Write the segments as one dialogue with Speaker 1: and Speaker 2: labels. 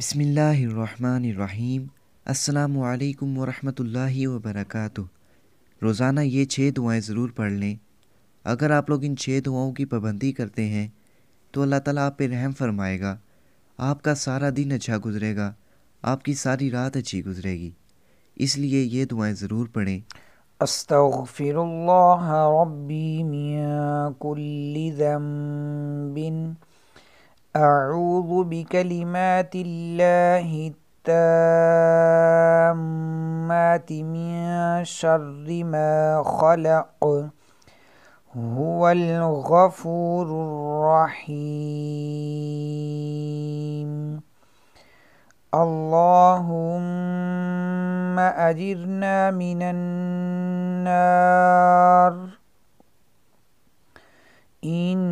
Speaker 1: بسم اللہ الرحمن الرحیم السلام علیکم ورحمۃ اللہ وبرکاتہ روزانہ یہ چھ دعائیں ضرور پڑھ لیں اگر آپ لوگ ان چھ دعاؤں کی پابندی کرتے ہیں تو اللہ تعالیٰ آپ پہ رحم فرمائے گا آپ کا سارا دن اچھا گزرے گا آپ کی ساری رات اچھی گزرے گی اس لیے یہ
Speaker 2: دعائیں ضرور پڑھیں استغفر اللہ ربی من ذنب أعوذ بكلمات الله التامات من شر ما خلق هو الغفور الرحيم اللهم أجرنا من النار إن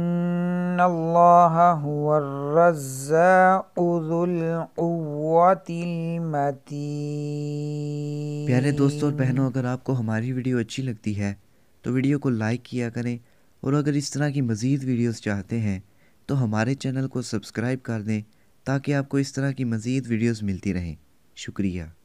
Speaker 2: إن الله هو الرزاق ذو القوة المتين
Speaker 1: प्यारे दोस्तों और बहनों अगर आपको हमारी वीडियो अच्छी लगती है तो वीडियो को लाइक किया करें और अगर इस तरह की मज़ीद वीडियोस चाहते हैं तो हमारे चैनल को सब्सक्राइब कर दें ताकि आपको इस तरह की मज़ीद वीडियोस मिलती रहें शुक्रिया